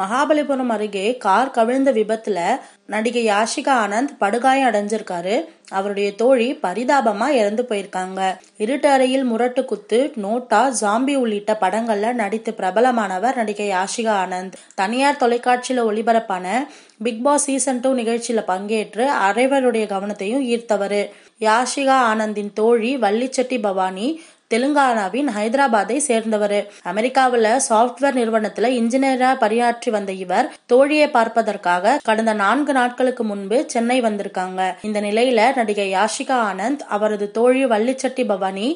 மகாபலிபுரம் அருகே கார் கவிழ்ந்த விபத்துல நடிகை யாஷிகா ஆனந்த் படுகாயம் அடைஞ்சிருக்காரு அவருடைய தோழி பரிதாபமா இறந்து போயிருக்காங்க இருட்டு அறையில் முரட்டு குத்து நோட்டா ஜாம்பி உள்ளிட்ட படங்கள்ல நடித்து பிரபலமானவர் நடிகை யாஷிகா ஆனந்த் தனியார் தொலைக்காட்சியில ஒளிபரப்பான பிக் பாஸ் சீசன் டூ நிகழ்ச்சியில பங்கேற்று அரைவருடைய கவனத்தையும் ஈர்த்தவர் யாஷிகா ஆனந்தின் தோழி வள்ளிச்செட்டி பவானி தெலுங்கானாவின் ஹைதராபாத்தை சேர்ந்தவர் அமெரிக்காவில் சாப்ட்வேர் நிறுவனத்தில் இன்ஜினியரா பணியாற்றி வந்த இவர் தோழியை பார்ப்பதற்காக கடந்த நான்கு நாட்களுக்கு முன்பு சென்னை வந்திருக்காங்க இந்த நிலையில நடிகை யாஷிகா ஆனந்த் அவரது தோழி வள்ளிச்சட்டி பவானி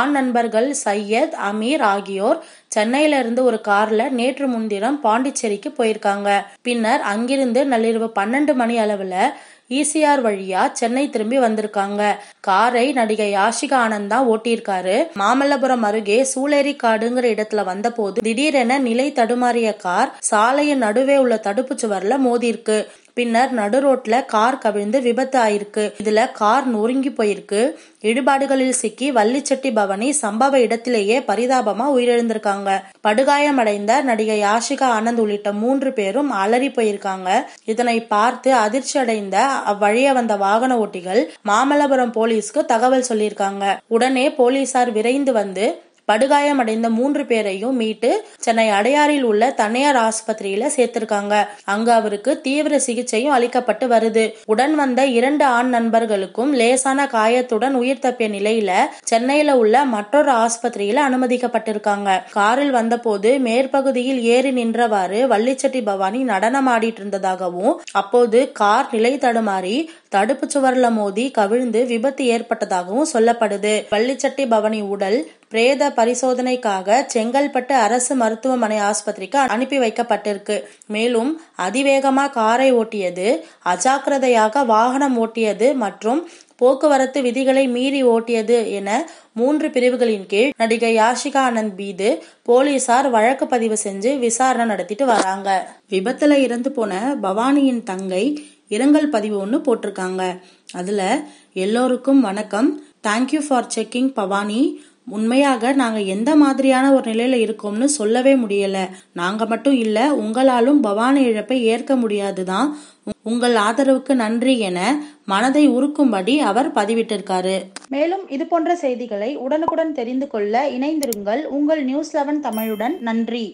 ஆண் நண்பர்கள் சையத் அமீர் ஆகியோர் சென்னையிலிருந்து ஒரு கார்ல நேற்று முன்தினம் பாண்டிச்சேரிக்கு போயிருக்காங்க பின்னர் அங்கிருந்து நள்ளிரவு பன்னெண்டு மணி அளவுல ஈசிஆர் வழியா சென்னை திரும்பி வந்திருக்காங்க காரை நடிகை யாஷிகா ஆனந்த் தான் ஓட்டியிருக்காரு மாமல்லபுரம் அருகே சூளேரி காடுங்கிற இடத்துல வந்தபோது திடீரென நிலை தடுமாறிய கார் சாலையின் நடுவே உள்ள தடுப்பு சுவர்ல மோதிருக்கு பின்னர் நடு ரோட்ல கார் கவிழ்ந்து விபத்து ஆயிருக்கு இதுல கார் நொறுங்கி போயிருக்கு இடுபாடுகளில் சிக்கி வள்ளிச்செட்டி பவனி சம்பவ இடத்திலேயே பரிதாபமா உயிரிழந்திருக்காங்க படுகாயமடைந்த நடிகை யாஷிகா ஆனந்த் உள்ளிட்ட மூன்று பேரும் அலறி போயிருக்காங்க இதனை பார்த்து அதிர்ச்சி அடைந்த அவ்வழிய வந்த வாகன ஓட்டிகள் மாமல்லபுரம் போலீஸ்க்கு தகவல் சொல்லியிருக்காங்க உடனே போலீசார் விரைந்து வந்து படுகாயமடைந்த மூன்று பேரையும் மீட்டு சென்னை அடையாறில் உள்ள தனியார் ஆஸ்பத்திரியில சேர்த்திருக்காங்க அங்கு அவருக்கு தீவிர சிகிச்சையும் அளிக்கப்பட்டு வருது உடன் வந்த இரண்டு ஆண் நண்பர்களுக்கும் லேசான காயத்துடன் உயிர் தப்பிய நிலையில சென்னையில உள்ள மற்றொரு ஆஸ்பத்திரியில அனுமதிக்கப்பட்டிருக்காங்க காரில் வந்தபோது மேற்பகுதியில் ஏறி நின்றவாறு வள்ளிச்செட்டி பவானி நடனம் ஆடிட்டு இருந்ததாகவும் அப்போது கார் நிலை தடுமாறி தடுப்பு சுவர்ல மோதி கவிழ்ந்து விபத்து ஏற்பட்டதாகவும் சொல்லப்படுது வள்ளிச்சட்டி பவானி உடல் பிரேத பரிசோதனைக்காக செங்கல்பட்டு அரசு மருத்துவமனை ஆஸ்பத்திரிக்கு அனுப்பி வைக்கப்பட்டிருக்கு மேலும் அதிவேகமாக காரை ஓட்டியது அஜாக்கிரதையாக வாகனம் ஓட்டியது மற்றும் போக்குவரத்து விதிகளை மீறி ஓட்டியது என மூன்று பிரிவுகளின் கீழ் நடிகை யாஷிகா ஆனந்த் மீது போலீசார் வழக்கு பதிவு செஞ்சு விசாரணை நடத்திட்டு வராங்க விபத்துல இறந்து போன பவானியின் தங்கை இரங்கல் பதிவு ஒண்ணு போட்டிருக்காங்க அதுல எல்லோருக்கும் வணக்கம் தேங்க்யூ ஃபார் செக்கிங் பவானி உண்மையாக நாங்க எந்த மாதிரியான ஒரு நிலையில இருக்கோம்னு சொல்லவே முடியல நாங்க மட்டும் இல்ல உங்களாலும் பவான இழப்பை ஏற்க முடியாதுதான் உங்கள் ஆதரவுக்கு நன்றி என மனதை உருக்கும்படி அவர் பதிவிட்டிருக்காரு மேலும் இது போன்ற செய்திகளை உடனுக்குடன் தெரிந்து கொள்ள இணைந்திருங்கள் உங்கள் நியூஸ் லெவன் தமிழுடன் நன்றி